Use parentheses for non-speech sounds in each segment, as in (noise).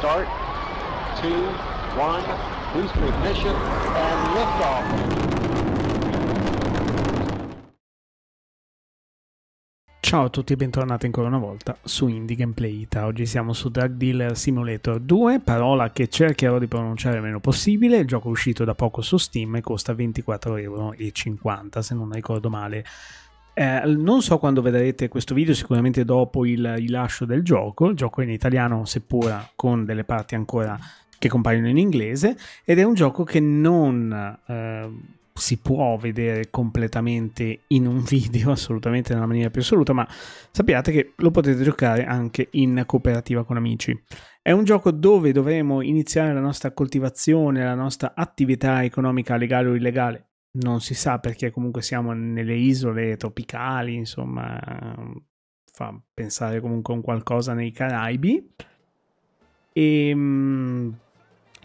start, two, one, boost ignition, and liftoff. Ciao a tutti e bentornati ancora una volta su Indie Gameplay Ita. Oggi siamo su Drug Dealer Simulator 2, parola che cercherò di pronunciare il meno possibile. Il gioco è uscito da poco su Steam e costa 24,50€ se non ricordo male. Eh, non so quando vedrete questo video, sicuramente dopo il rilascio del gioco. Il gioco è in italiano, seppur con delle parti ancora che compaiono in inglese, ed è un gioco che non eh, si può vedere completamente in un (laughs) video, assolutamente nella maniera più assoluta, ma sappiate che lo potete giocare anche in cooperativa con amici. È un gioco dove dovremo iniziare la nostra coltivazione, la nostra attività economica legale o illegale non si sa perché comunque siamo nelle isole tropicali, insomma, fa pensare comunque a un qualcosa nei Caraibi. E ehm, mh,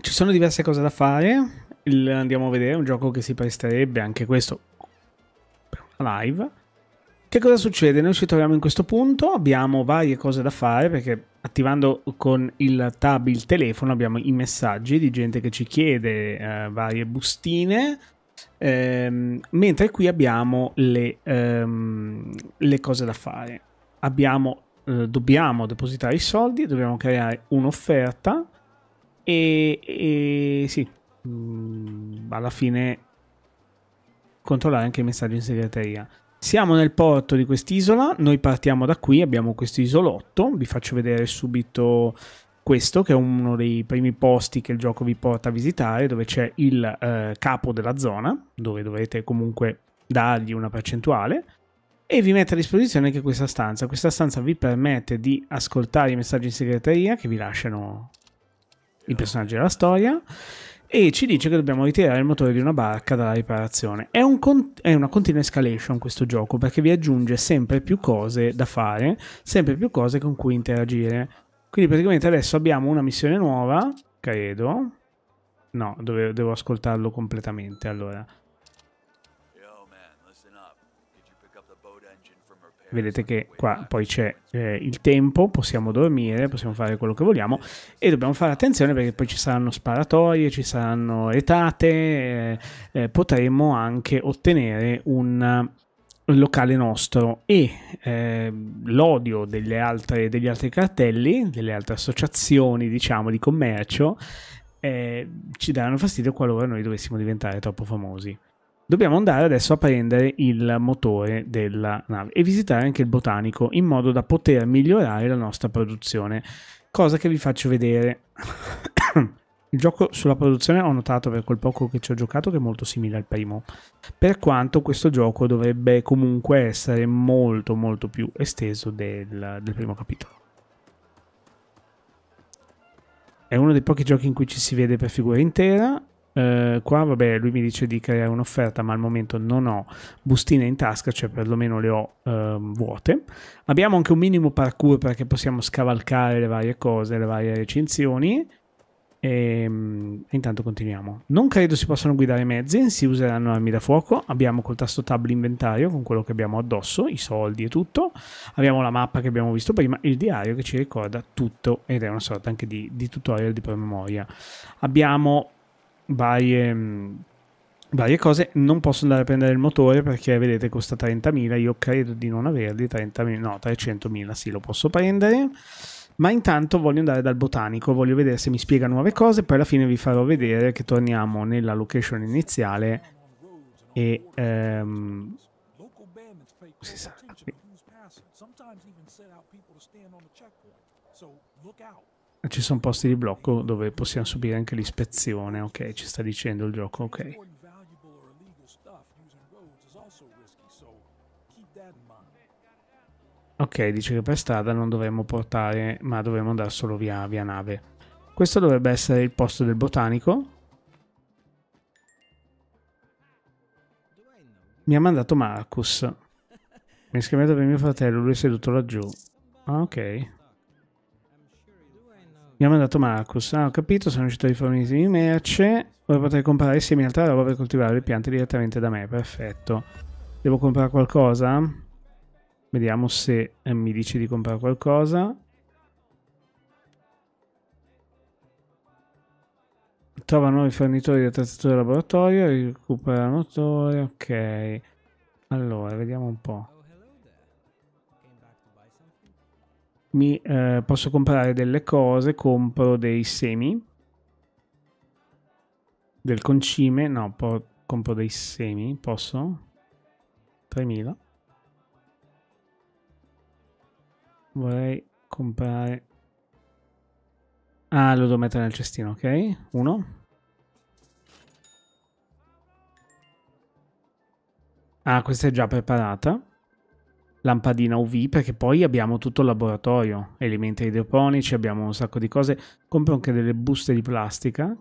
ci sono diverse cose da fare. Il, andiamo a vedere un gioco che si presterebbe anche questo per una live. Che cosa succede? Noi ci troviamo in questo punto, abbiamo varie cose da fare perché attivando con il tab il telefono abbiamo i messaggi di gente che ci chiede eh, varie bustine, Ehm, mentre qui abbiamo le, ehm, le cose da fare. Abbiamo, eh, dobbiamo depositare i soldi, dobbiamo creare un'offerta e, e sì, mh, mm, alla fine controllare anche i messaggi in segreteria. Siamo nel porto di quest'isola, noi partiamo da qui, abbiamo questo isolotto, vi faccio vedere subito questo, che è uno dei primi posti che il gioco vi porta a visitare, dove c'è il eh, capo della zona, dove dovete comunque dargli una percentuale, e vi mette a disposizione anche questa stanza. Questa stanza vi permette di ascoltare i messaggi in segreteria che vi lasciano i personaggi della storia e ci dice che dobbiamo ritirare il motore di una barca dalla riparazione. È, un è, una continua escalation questo gioco perché vi aggiunge sempre più cose da fare, sempre più cose con cui interagire. Quindi praticamente adesso abbiamo una missione nuova, credo. No, dove, devo ascoltarlo completamente, allora. Vedete che qua poi c'è eh, il tempo, possiamo dormire, possiamo fare quello che vogliamo e dobbiamo fare attenzione perché poi ci saranno sparatorie, ci saranno retate, eh, eh, potremmo anche ottenere un locale nostro e eh, l'odio delle altre, degli altri cartelli, delle altre associazioni diciamo di commercio eh, ci daranno fastidio qualora noi dovessimo diventare troppo famosi. Dobbiamo andare adesso a prendere il motore della nave e visitare anche il botanico in modo da poter migliorare la nostra produzione, cosa che vi faccio vedere il gioco sulla produzione ho notato per quel poco che ci ho giocato che è molto simile al primo, per quanto questo gioco dovrebbe comunque essere molto molto più esteso del, del primo capitolo. È uno dei pochi giochi in cui ci si vede per figura intera. Eh, qua vabbè lui mi dice di creare un'offerta ma al momento non ho bustine in tasca cioè perlomeno le ho eh, vuote abbiamo anche un minimo parkour perché possiamo scavalcare le varie cose le varie recinzioni e, ehm, intanto continuiamo. Non credo si possano guidare mezzi, si useranno armi da fuoco. Abbiamo col tasto tab l'inventario con quello che abbiamo addosso, i soldi e tutto. Abbiamo la mappa che abbiamo visto prima, il diario che ci ricorda tutto ed è una sorta anche di, di tutorial di promemoria. Abbiamo varie mm, varie cose. Non posso andare a prendere il motore perché vedete costa 30.000. Io credo di non averli. 30.000, no, 300.000 sì, lo posso prendere ma intanto voglio andare dal botanico, voglio vedere se mi spiega nuove cose, poi alla fine vi farò vedere che torniamo nella location iniziale e... Ehm, si sa, Ci sono posti di blocco dove possiamo subire anche l'ispezione, ok, ci sta dicendo il gioco, ok. Ok, dice che per strada non dovremmo portare, ma dovremmo andare solo via, via nave. Questo dovrebbe essere il posto del botanico. Mi ha mandato Marcus. Mi ha scambiato per mio fratello, lui è seduto laggiù. Ah, ok. Mi ha mandato Marcus. Ah, ho capito, sono riuscito a rifornirmi di merce. Ora potrei comprare semi e altra roba per coltivare le piante direttamente da me. Perfetto. Devo comprare qualcosa? Vediamo se eh, mi dice di comprare qualcosa. Trova nuovi fornitori di attrezzature del laboratorio, recupera la motore, ok. Allora, vediamo un po'. Mi, eh, posso comprare delle cose, compro dei semi. Del concime, no, compro dei semi, posso? 3000. vorrei comprare... Ah, lo devo mettere nel cestino, ok? Uno. Ah, questa è già preparata. Lampadina UV, perché poi abbiamo tutto il laboratorio. Elementi idroponici, abbiamo un sacco di cose. Compro anche delle buste di plastica.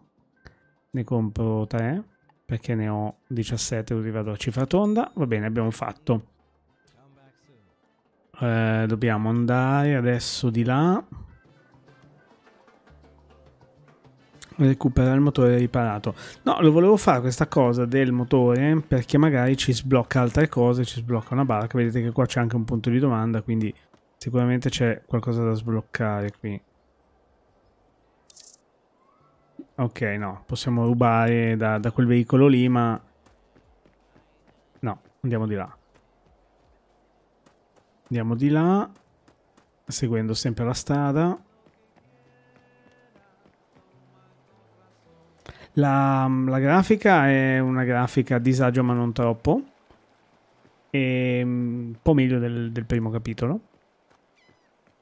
Ne compro tre, perché ne ho 17, così vado a cifra tonda. Va bene, abbiamo fatto. Eh, dobbiamo andare adesso di là. Recuperare il motore riparato. No, lo volevo fare questa cosa del motore perché magari ci sblocca altre cose, ci sblocca una barca. Vedete che qua c'è anche un punto di domanda, quindi sicuramente c'è qualcosa da sbloccare qui. Ok, no, possiamo rubare da, da quel veicolo lì, ma... No, andiamo di là. Andiamo di là, seguendo sempre la strada. La, la grafica è una grafica a disagio ma non troppo. E, mm, un po' meglio del, del primo capitolo.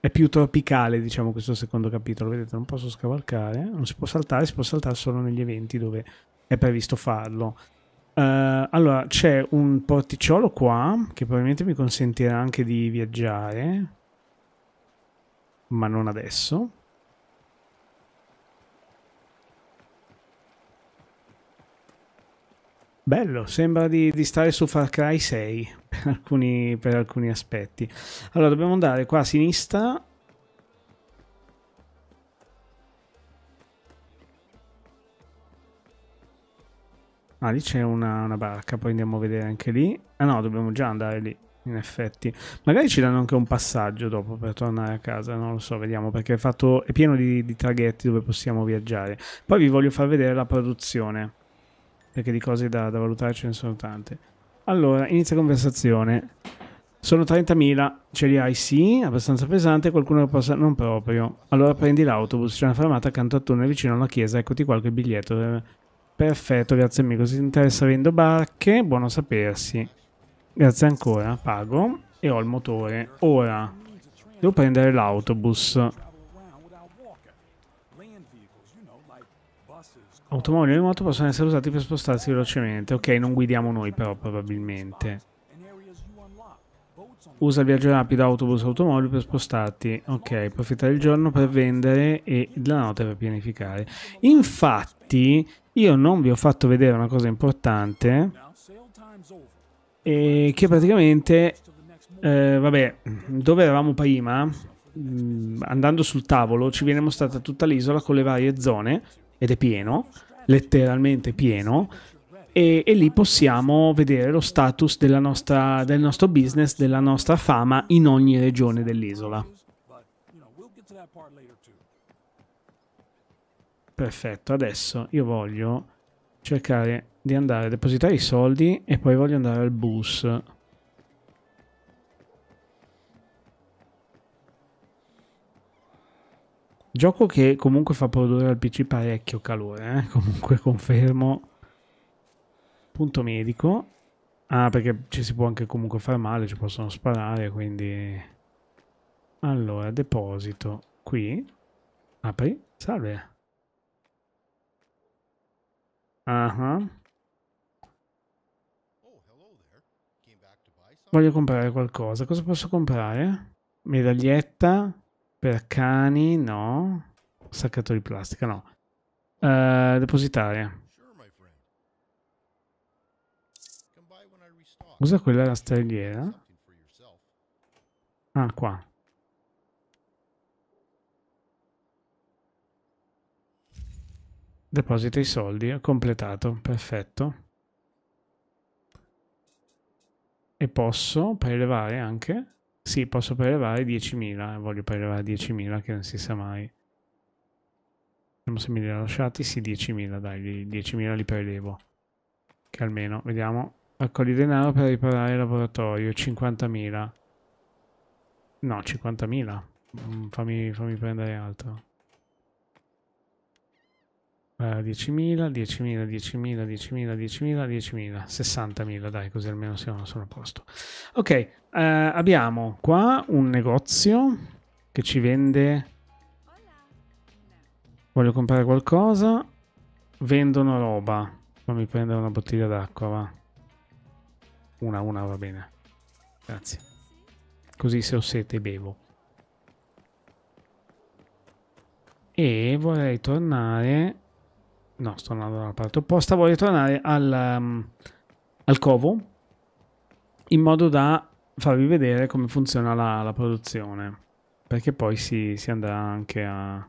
È più tropicale, diciamo, questo secondo capitolo. Vedete, non posso scavalcare, eh. non si può saltare, si può saltare solo negli eventi dove è previsto farlo. Uh, allora, c'è un porticciolo qua che probabilmente mi consentirà anche di viaggiare, ma non adesso. Bello, sembra di, di stare su Far Cry 6 per alcuni, per alcuni aspetti. Allora, dobbiamo andare qua a sinistra Ah, lì c'è una, una, barca, poi andiamo a vedere anche lì. Ah no, dobbiamo già andare lì, in effetti. Magari ci danno anche un passaggio dopo per tornare a casa, non lo so, vediamo, perché è, fatto, è pieno di, di traghetti dove possiamo viaggiare. Poi vi voglio far vedere la produzione, perché di cose da, da valutare ce ne sono tante. Allora, inizia conversazione. Sono 30.000, ce li hai sì, abbastanza pesante, qualcuno lo possa... non proprio. Allora prendi l'autobus, c'è una fermata accanto a tunnel vicino alla chiesa, eccoti qualche biglietto. Eh, Perfetto, grazie amico. Se ti interessa vendo barche, buono sapersi. Grazie ancora, pago e ho il motore. Ora devo prendere l'autobus. Automobili e moto possono essere usati per spostarsi velocemente. Ok, non guidiamo noi però probabilmente. Usa il viaggio rapido autobus automobili per spostarti. Ok, approfitta del giorno per vendere e della notte per pianificare. Infatti io non vi ho fatto vedere una cosa importante, e eh, che praticamente, eh, vabbè, dove eravamo prima, mm, andando sul tavolo, ci viene mostrata tutta l'isola con le varie zone, ed è pieno, letteralmente pieno, e, e, lì possiamo vedere lo status nostra, del nostro business, della nostra fama in ogni regione dell'isola. Perfetto, adesso io voglio cercare di andare a depositare i soldi e poi voglio andare al bus. Gioco che comunque fa produrre al PC parecchio calore, eh? comunque confermo. Punto medico. Ah, perché ci si può anche comunque far male, ci possono sparare, quindi... Allora, deposito qui. Apri, salve. Uh-huh. Voglio comprare qualcosa. Cosa posso comprare? Medaglietta per cani? No. Saccato di plastica? No. Uh, depositaria. Usa quella la stagliera? Ah, qua. Deposita i soldi, ho completato, perfetto. E posso prelevare anche? Sì, posso prelevare 10.000, eh, voglio prelevare 10.000 che non si sa mai. Vediamo se me li ha lasciati, sì 10.000, dai, 10.000 li prelevo. Che almeno, vediamo, raccogli denaro per riparare il laboratorio, 50.000. No, 50.000. Mm, fammi, fammi prendere altro. 10.000, 10.000, 10.000, 10.000, 10.000, 10.000, 60.000, dai, così almeno siamo sono a posto. Ok, eh, abbiamo qua un negozio che ci vende... Voglio comprare qualcosa, vendono roba. Fammi prendere una bottiglia d'acqua, va. Una, una, va bene. Grazie. Così se ho sete bevo. E vorrei tornare No, sto andando dalla parte opposta. Voglio tornare al, um, al covo in modo da farvi vedere come funziona la, la produzione. Perché poi si, si andrà anche a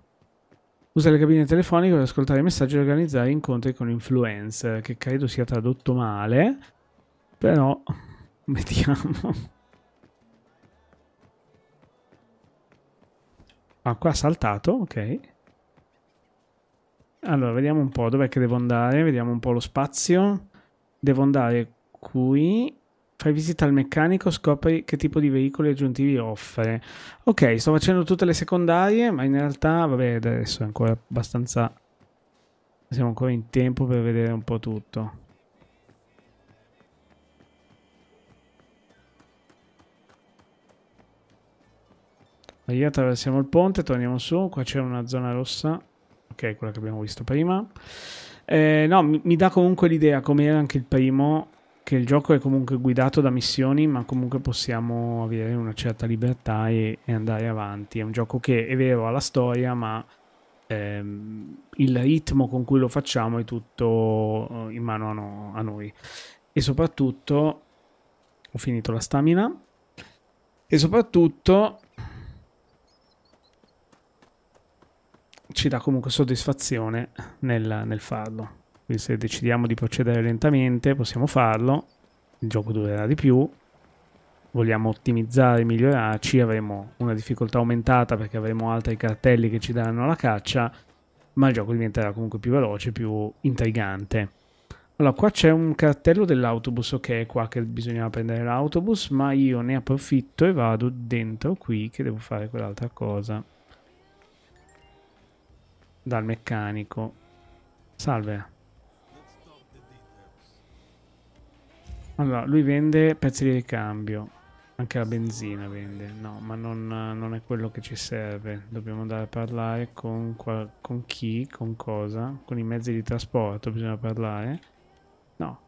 usare le cabine telefoniche per ascoltare i messaggi e organizzare incontri con influencer, che credo sia tradotto male, però (laughs) vediamo. Ah, qua ha saltato, ok. Allora, vediamo un po' dov'è che devo andare, vediamo un po' lo spazio. Devo andare qui, fai visita al meccanico, scopri che tipo di veicoli aggiuntivi offre. Ok, sto facendo tutte le secondarie, ma in realtà, vabbè, adesso è ancora abbastanza... Siamo ancora in tempo per vedere un po' tutto. Io attraversiamo il ponte, torniamo su, qua c'è una zona rossa ok, quella che abbiamo visto prima. Eh, no, mi, mi dà comunque l'idea, come era anche il primo, che il gioco è comunque guidato da missioni, ma comunque possiamo avere una certa libertà e, e andare avanti. È un gioco che è vero ha la storia, ma ehm, il ritmo con cui lo facciamo è tutto eh, in mano a noi. E soprattutto ho finito la stamina. E soprattutto ci dà comunque soddisfazione nel, nel farlo. Quindi se decidiamo di procedere lentamente possiamo farlo, il gioco durerà di più, vogliamo ottimizzare, e migliorarci, avremo una difficoltà aumentata perché avremo altri cartelli che ci daranno la caccia, ma il gioco diventerà comunque più veloce, più intrigante. Allora, qua c'è un cartello dell'autobus, ok, qua che bisognava prendere l'autobus, ma io ne approfitto e vado dentro qui che devo fare quell'altra cosa dal meccanico. Salve. Allora, lui vende pezzi di ricambio. Anche la benzina vende. No, ma non, non è quello che ci serve. Dobbiamo andare a parlare con, con chi, con cosa. Con i mezzi di trasporto bisogna parlare. No.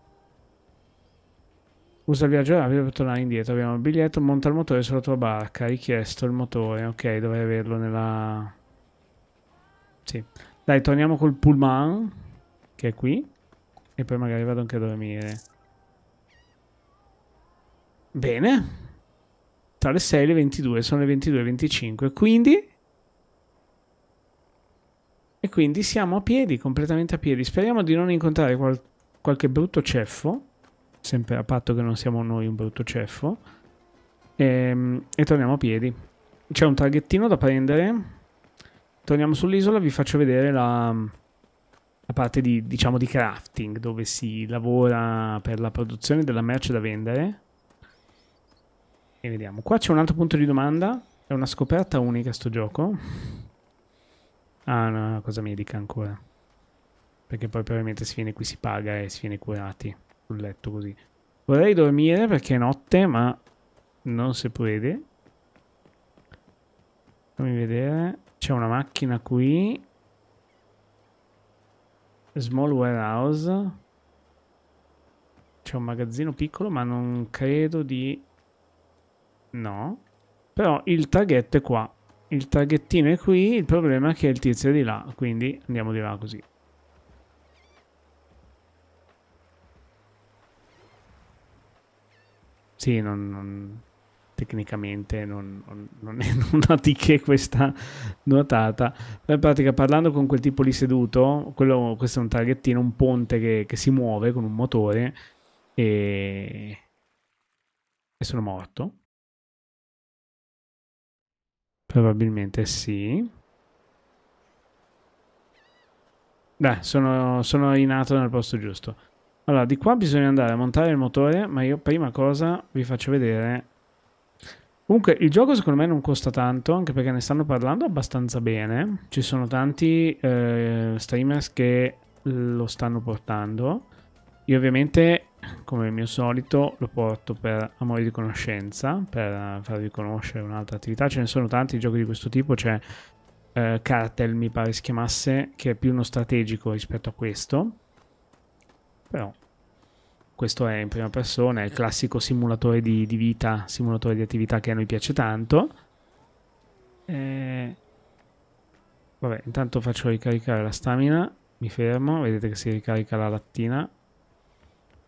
Usa il viaggio rapido ah, per tornare indietro. Abbiamo il biglietto, monta il motore sulla tua barca. Richiesto il motore. Ok, dovrei averlo nella sì. Dai, torniamo col pullman, che è qui. E poi magari vado anche a dormire. Bene. Tra le 6 e le 22, sono le 22.25, quindi... E quindi siamo a piedi, completamente a piedi. Speriamo di non incontrare qual qualche brutto ceffo. Sempre a patto che non siamo noi un brutto ceffo. E, ehm, e torniamo a piedi. C'è un traghettino da prendere torniamo sull'isola, vi faccio vedere la, la parte di, diciamo, di crafting, dove si lavora per la produzione della merce da vendere. E vediamo. Qua c'è un altro punto di domanda. È una scoperta unica sto gioco. Ah, no, una cosa medica ancora. Perché poi probabilmente si viene qui, si paga e si viene curati sul letto così. Vorrei dormire perché è notte, ma non si vedere. Fammi vedere. C'è una macchina qui. Small warehouse. C'è un magazzino piccolo, ma non credo di... No. Però il traghetto è qua. Il traghettino è qui, il problema è che il tizio è di là, quindi andiamo di là così. Sì, non... non tecnicamente non, non, è una (laughs) di che questa nuotata, però in pratica parlando con quel tipo lì seduto, quello, questo è un targhettino, un ponte che, che si muove con un motore e, e sono morto. Probabilmente sì. Beh, sono, sono rinato nel posto giusto. Allora, di qua bisogna andare a montare il motore, ma io prima cosa vi faccio vedere Comunque il gioco secondo me non costa tanto, anche perché ne stanno parlando abbastanza bene. Ci sono tanti eh, streamers che lo stanno portando. Io ovviamente, come al mio solito, lo porto per amore di conoscenza, per farvi conoscere un'altra attività. Ce ne sono tanti giochi di questo tipo, c'è cioè, eh, Cartel mi pare si chiamasse, che è più uno strategico rispetto a questo. Però questo è in prima persona, è il classico simulatore di, di vita, simulatore di attività che a noi piace tanto. E... Eh, vabbè, intanto faccio ricaricare la stamina, mi fermo, vedete che si ricarica la lattina,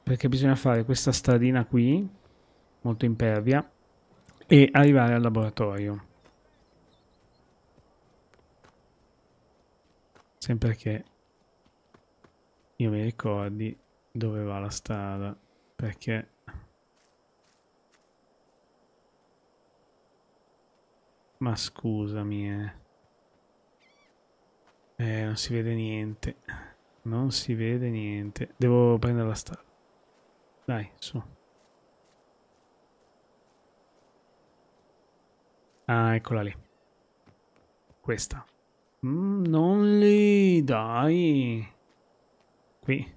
perché bisogna fare questa stradina qui, molto impervia, e arrivare al laboratorio. Sempre che io mi ricordi dove va la strada perché ma scusami eh. eh non si vede niente non si vede niente devo prendere la strada dai su ah eccola lì questa mm, non lì dai qui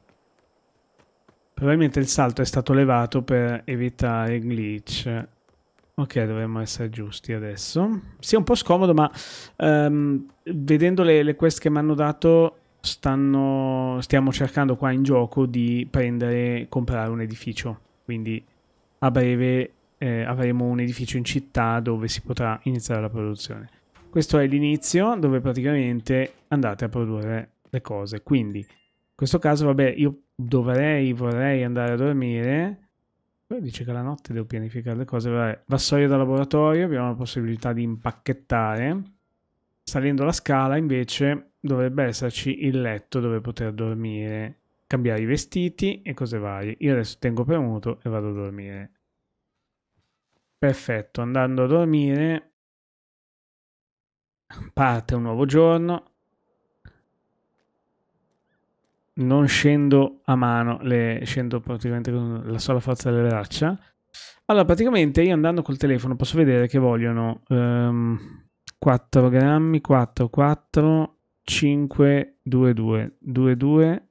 Probabilmente il salto è stato levato per evitare glitch. Ok, dovremmo essere giusti adesso. Sì, è un po' scomodo, ma um, vedendo le, le, quest che mi hanno dato, stanno, stiamo cercando qua in gioco di prendere, comprare un edificio. Quindi a breve eh, avremo un edificio in città dove si potrà iniziare la produzione. Questo è l'inizio dove praticamente andate a produrre le cose. Quindi in questo caso, vabbè, io dovrei, vorrei andare a dormire. Poi dice che la notte devo pianificare le cose. vassoio da laboratorio, abbiamo la possibilità di impacchettare. Salendo la scala, invece, dovrebbe esserci il letto dove poter dormire, cambiare i vestiti e cose varie. Io adesso tengo premuto e vado a dormire. Perfetto, andando a dormire parte un nuovo giorno, non scendo a mano, le, scendo praticamente con la sola forza delle braccia. Allora, praticamente io andando col telefono posso vedere che vogliono um, ehm, 4 grammi, 4, 4, 5, 2, 2, 2, 2,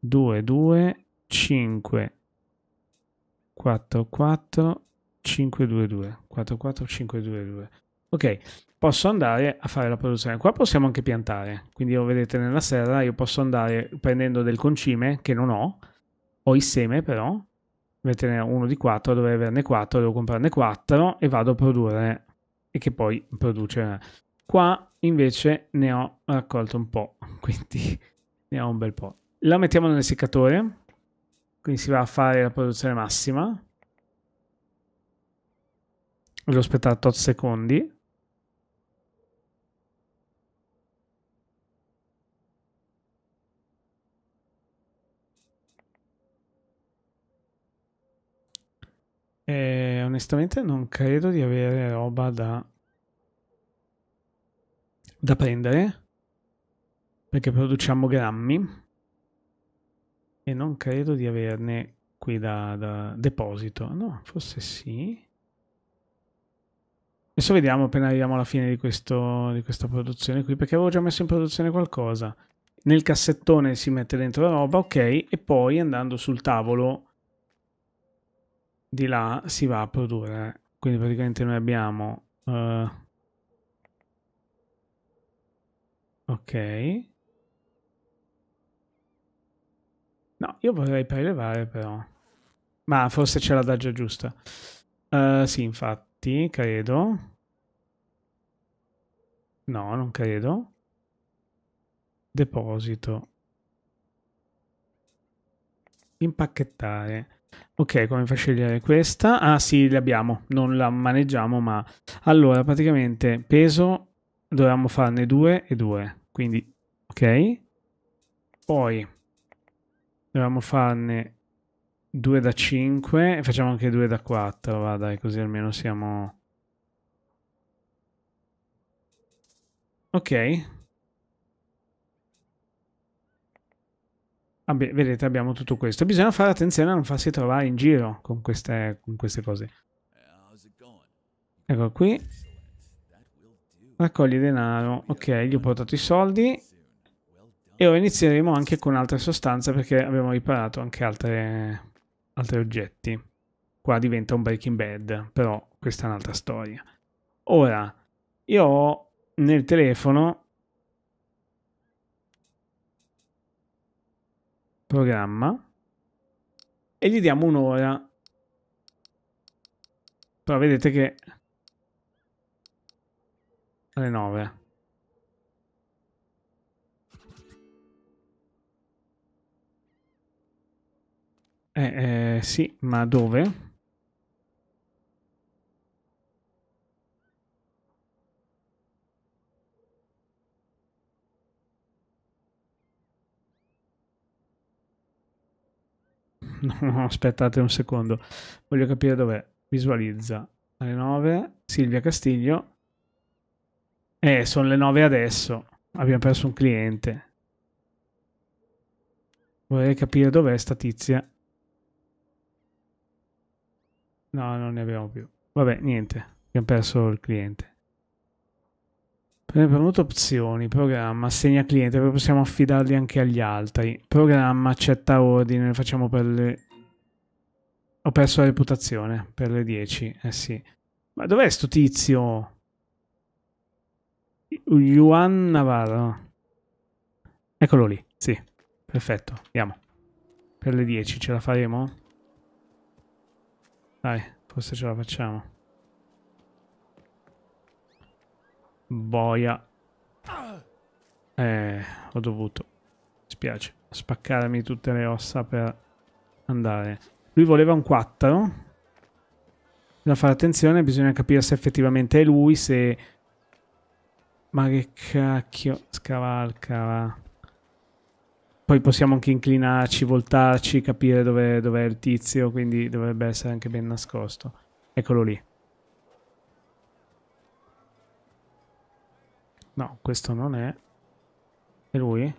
2, 2, 5, 4, 4, 5, 2, 2, 4, 4, 5, 2, 2. Ok, posso andare a fare la produzione. Qua possiamo anche piantare, quindi come vedete nella serra io posso andare prendendo del concime che non ho, ho il seme però, vedete ne uno di quattro, dovrei averne quattro, devo comprarne quattro e vado a produrre e che poi produce. Qua invece ne ho raccolto un po', (laughs) quindi ne ho un bel po'. La mettiamo nel seccatore, quindi si va a fare la produzione massima. Devo aspettare 8 secondi E onestamente non credo di avere roba da, da prendere. Perché produciamo grammi. E non credo di averne qui da, da deposito. No, forse sì. Adesso vediamo appena arriviamo alla fine di, questo, di, questa produzione qui, perché avevo già messo in produzione qualcosa. Nel cassettone si mette dentro la roba, ok, e poi andando sul tavolo di là si va a produrre. Quindi praticamente noi abbiamo... Uh, ok. No, io vorrei prelevare però. Ma forse c'è la daggia giusta. Uh, eh, sì, infatti, credo. No, non credo. Deposito. Impacchettare. Ok, come fa a scegliere questa? Ah sì, l'abbiamo, non la maneggiamo, ma... Allora, praticamente peso dovevamo farne due e due, quindi ok. Poi dovevamo farne due da 5 e facciamo anche due da 4, va dai, così almeno siamo... Ok, Abbi- vedete, abbiamo tutto questo. Bisogna fare attenzione a non farsi trovare in giro con queste, con queste cose. Ecco qui. Raccogli denaro. Ok, gli ho portato i soldi. E ora inizieremo anche con altre sostanze perché abbiamo riparato anche altre, altri oggetti. Qua diventa un Breaking Bad, però questa è un'altra storia. Ora, io ho nel telefono programma e gli diamo un'ora. Però vedete che alle 9. Eh, eh, sì, ma dove? (laughs) no, aspettate un secondo, voglio capire dov'è. Visualizza alle 9, Silvia Castiglio. Eh, sono le 9 adesso, abbiamo perso un cliente. Vorrei capire dov'è sta tizia. No, non ne abbiamo più. Vabbè, niente, abbiamo perso il cliente. Abbiamo premuto opzioni, programma, assegna cliente, poi possiamo affidarli anche agli altri. Programma, accetta ordine, facciamo per le... Ho perso la reputazione per le 10, eh sì. Ma dov'è sto tizio? Yuan Navarro. Eccolo lì, sì. Perfetto, andiamo. Per le 10 ce la faremo? Dai, forse ce la facciamo. Boia. Eh, ho dovuto. Spiace. Spaccarmi tutte le ossa per andare. Lui voleva un 4. Bisogna fare attenzione, bisogna capire se effettivamente è lui, se... Ma che cacchio, scavalca, va. Poi possiamo anche inclinarci, voltarci, capire dov'è dove il tizio, quindi dovrebbe essere anche ben nascosto. Eccolo lì. No, questo non è. E lui?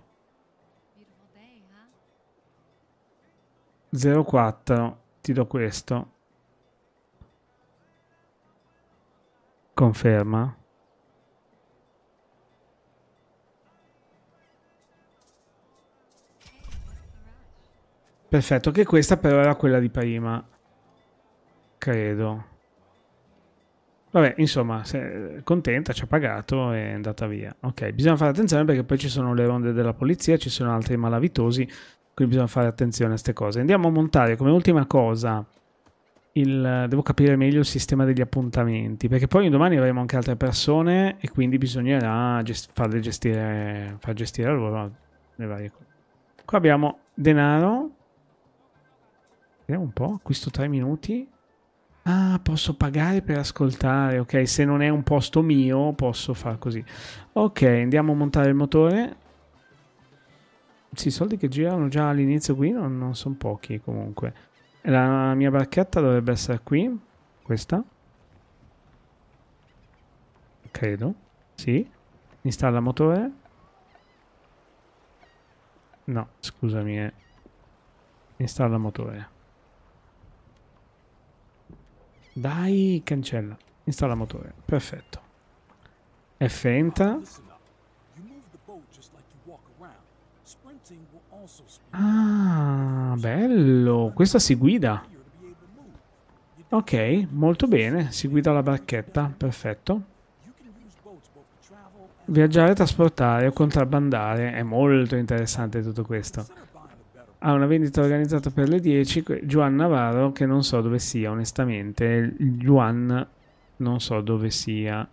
04, ti do questo. Conferma. Perfetto, che questa però era quella di prima. Credo. Vabbè, insomma, contenta, ci ha pagato e è andata via. Ok, bisogna fare attenzione perché poi ci sono le onde della polizia, ci sono altri malavitosi, quindi bisogna fare attenzione a queste cose. Andiamo a montare come ultima cosa. Il, devo capire meglio il sistema degli appuntamenti perché poi domani avremo anche altre persone e quindi bisognerà gest- farle gestire, far gestire a loro le varie cose. Qua abbiamo denaro. Vediamo un po', acquisto 3 minuti ah, posso pagare per ascoltare, ok, se non è un posto mio posso far così. Ok, andiamo a montare il motore. Sì, i soldi che girano già all'inizio qui non, non sono pochi comunque. La mia barchetta dovrebbe essere qui, questa. Credo, sì. Installa motore. No, scusami, eh. installa motore. Dai, cancella. Installa motore. Perfetto. F entra. Ah, bello. Questa si guida. Ok, molto bene. Si guida la barchetta. Perfetto. Viaggiare, trasportare o contrabbandare. È molto interessante tutto questo ha una vendita organizzata per le 10. Juan Navarro, che non so dove sia, onestamente. Juan, non so dove sia.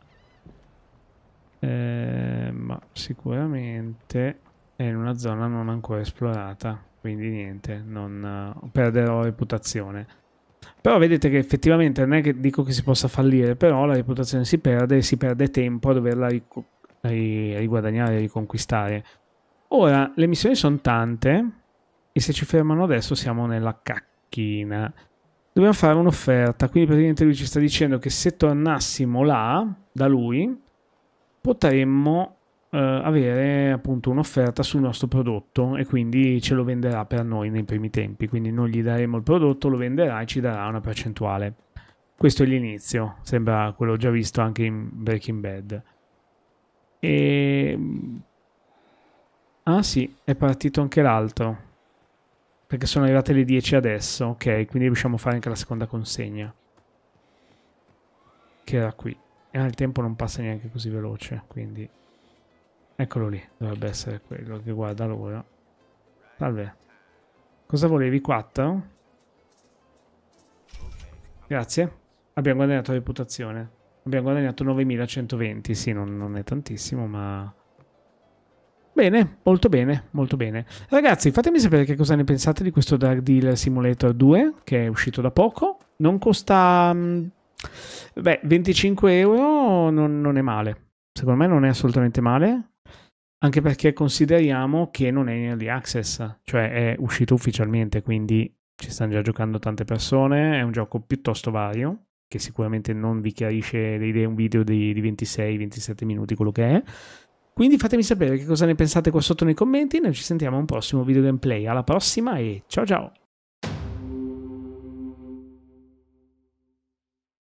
Eh, ma sicuramente è in una zona non ancora esplorata. Quindi niente, non eh, perderò reputazione. Però vedete che effettivamente non è che dico che si possa fallire, però la reputazione si perde e si perde tempo a doverla riguadagnare e riconquistare. Ora, le missioni sono tante e se ci fermano adesso siamo nella cacchina. Dobbiamo fare un'offerta, quindi praticamente lui ci sta dicendo che se tornassimo là, da lui, potremmo eh, avere appunto un'offerta sul nostro prodotto e quindi ce lo venderà per noi nei primi tempi, quindi noi gli daremo il prodotto, lo venderà e ci darà una percentuale. Questo è l'inizio, sembra quello già visto anche in Breaking Bad. E... Mm, ah sì, è partito anche l'altro perché sono arrivate le 10 adesso, ok, quindi riusciamo a fare anche la seconda consegna, che era qui. E ah, il tempo non passa neanche così veloce, quindi... Eccolo lì, dovrebbe essere quello che guarda l'ora. Salve. Cosa volevi? 4? Grazie. Abbiamo guadagnato reputazione. Abbiamo guadagnato 9120, sì, non, non è tantissimo, ma... Bene, molto bene, molto bene. Ragazzi, fatemi sapere che cosa ne pensate di questo Dark Deal Simulator 2 che è uscito da poco. Non costa... Mm, beh, 25 euro non, non è male. Secondo me non è assolutamente male. Anche perché consideriamo che non è in early access, cioè è uscito ufficialmente, quindi ci stanno già giocando tante persone. È un gioco piuttosto vario, che sicuramente non vi chiarisce le idee. Un video di, di 26-27 minuti, quello che è quindi fatemi sapere che cosa ne pensate qua sotto nei commenti. Noi ci sentiamo a un prossimo video gameplay. Alla prossima e ciao ciao!